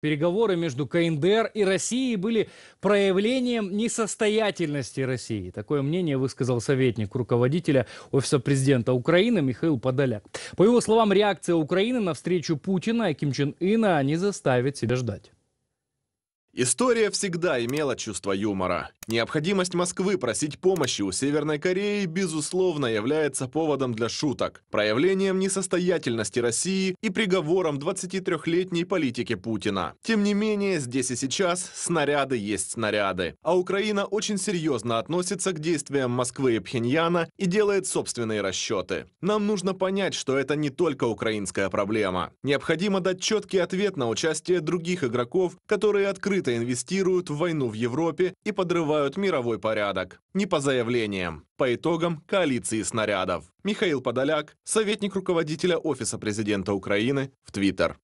Переговоры между КНДР и Россией были проявлением несостоятельности России. Такое мнение высказал советник руководителя Офиса президента Украины Михаил Подоляк. По его словам, реакция Украины на встречу Путина и Ким Чен Ына не заставит себя ждать. История всегда имела чувство юмора. Необходимость Москвы просить помощи у Северной Кореи, безусловно, является поводом для шуток, проявлением несостоятельности России и приговором 23-летней политики Путина. Тем не менее, здесь и сейчас снаряды есть снаряды. А Украина очень серьезно относится к действиям Москвы и Пхеньяна и делает собственные расчеты. Нам нужно понять, что это не только украинская проблема. Необходимо дать четкий ответ на участие других игроков, которые открыты открыто инвестируют в войну в Европе и подрывают мировой порядок. Не по заявлениям, по итогам коалиции снарядов. Михаил Подоляк, советник руководителя Офиса президента Украины в Твиттер.